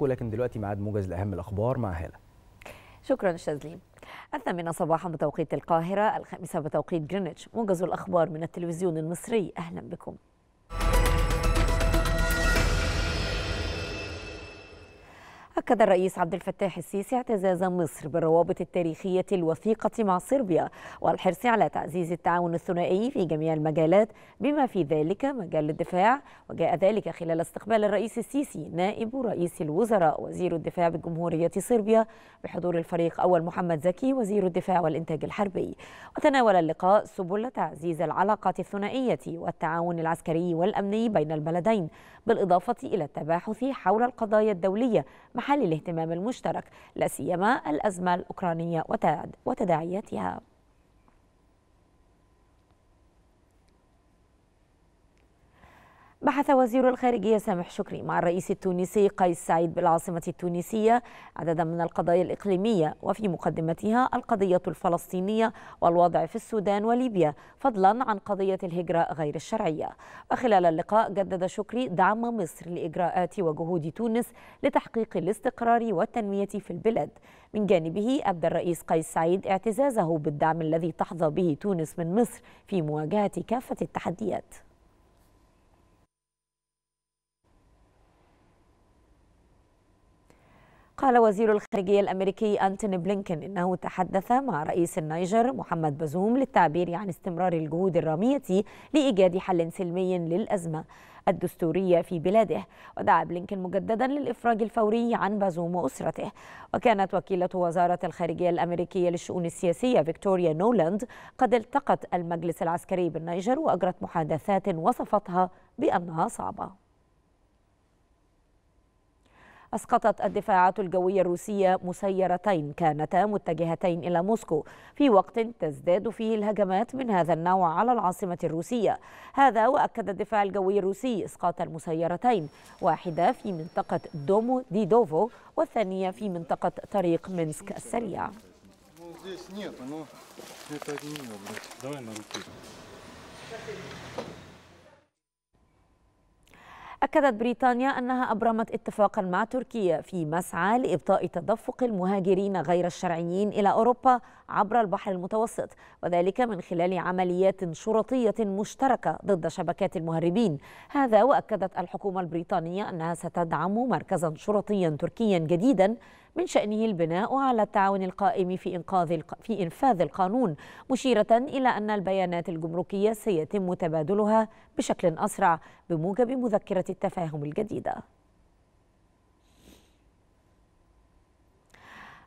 لكن دلوقتي ميعاد موجز لاهم الاخبار مع هاله شكرا شاذلي الثامنة صباحا بتوقيت القاهرة الخامسة بتوقيت جرينتش موجز الأخبار من التلفزيون المصري أهلا بكم أكد الرئيس عبد الفتاح السيسي اعتزاز مصر بالروابط التاريخية الوثيقة مع صربيا والحرص على تعزيز التعاون الثنائي في جميع المجالات بما في ذلك مجال الدفاع وجاء ذلك خلال استقبال الرئيس السيسي نائب رئيس الوزراء وزير الدفاع بجمهورية صربيا بحضور الفريق أول محمد زكي وزير الدفاع والإنتاج الحربي وتناول اللقاء سبل تعزيز العلاقات الثنائية والتعاون العسكري والأمني بين البلدين بالإضافة إلى التباحث حول القضايا الدولية محل محل الاهتمام المشترك لا سيما الأزمة الأوكرانية وتداعياتها بحث وزير الخارجية سامح شكري مع الرئيس التونسي قيس سعيد بالعاصمة التونسية عددا من القضايا الإقليمية وفي مقدمتها القضية الفلسطينية والوضع في السودان وليبيا فضلا عن قضية الهجرة غير الشرعية وخلال اللقاء جدد شكري دعم مصر لإجراءات وجهود تونس لتحقيق الاستقرار والتنمية في البلاد من جانبه أبدى الرئيس قيس سعيد اعتزازه بالدعم الذي تحظى به تونس من مصر في مواجهة كافة التحديات قال وزير الخارجية الأمريكي أنتوني بلينكن إنه تحدث مع رئيس النيجر محمد بازوم للتعبير عن استمرار الجهود الرامية لإيجاد حل سلمي للأزمة الدستورية في بلاده ودعا بلينكن مجددا للإفراج الفوري عن بازوم وأسرته وكانت وكيلة وزارة الخارجية الأمريكية للشؤون السياسية فيكتوريا نولاند قد التقت المجلس العسكري بالنيجر وأجرت محادثات وصفتها بأنها صعبة أسقطت الدفاعات الجوية الروسية مسيرتين كانتا متجهتين إلى موسكو في وقت تزداد فيه الهجمات من هذا النوع على العاصمة الروسية هذا وأكد الدفاع الجوي الروسي إسقاط المسيرتين واحدة في منطقة دومو ديدوفو والثانية في منطقة طريق مينسك السريع здесь нет, оно это блядь. Давай на руки. أكدت بريطانيا أنها أبرمت اتفاقا مع تركيا في مسعى لإبطاء تدفق المهاجرين غير الشرعيين إلى أوروبا عبر البحر المتوسط وذلك من خلال عمليات شرطية مشتركة ضد شبكات المهربين هذا وأكدت الحكومة البريطانية أنها ستدعم مركزا شرطيا تركيا جديدا من شأنه البناء على التعاون القائم في إنقاذ الق... في إنفاذ القانون مشيرة إلى أن البيانات الجمركية سيتم تبادلها بشكل أسرع بموجب مذكرة التفاهم الجديدة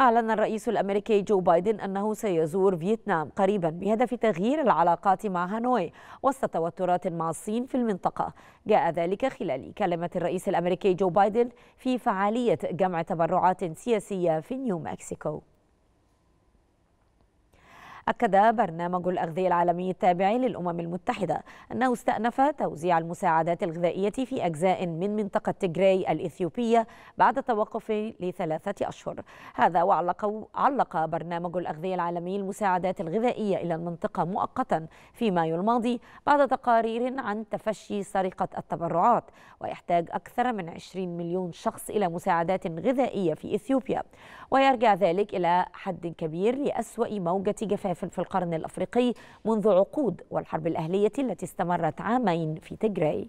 أعلن الرئيس الأمريكي جو بايدن أنه سيزور فيتنام قريبا بهدف تغيير العلاقات مع هانوي وسط توترات مع الصين في المنطقة جاء ذلك خلال كلمة الرئيس الأمريكي جو بايدن في فعالية جمع تبرعات سياسية في نيو مكسيكو أكد برنامج الأغذية العالمي التابع للأمم المتحدة أنه استأنف توزيع المساعدات الغذائية في أجزاء من منطقة تجراي الإثيوبية بعد التوقف لثلاثة أشهر هذا وعلق علق برنامج الأغذية العالمي المساعدات الغذائية إلى المنطقة مؤقتا في مايو الماضي بعد تقارير عن تفشي سرقة التبرعات ويحتاج أكثر من 20 مليون شخص إلى مساعدات غذائية في إثيوبيا ويرجع ذلك إلى حد كبير لأسوأ موجة جفاف في القرن الأفريقي منذ عقود والحرب الأهلية التي استمرت عامين في تجري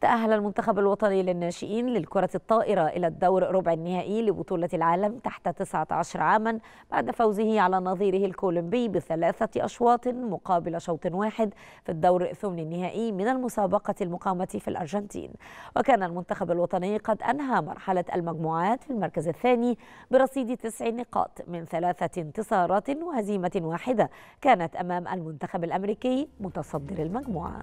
تأهل المنتخب الوطني للناشئين للكرة الطائرة إلى الدور ربع النهائي لبطولة العالم تحت 19 عاما بعد فوزه على نظيره الكولومبي بثلاثة أشواط مقابل شوط واحد في الدور الثمن النهائي من المسابقة المقامة في الأرجنتين وكان المنتخب الوطني قد أنهى مرحلة المجموعات في المركز الثاني برصيد تسع نقاط من ثلاثة انتصارات وهزيمة واحدة كانت أمام المنتخب الأمريكي متصدر المجموعة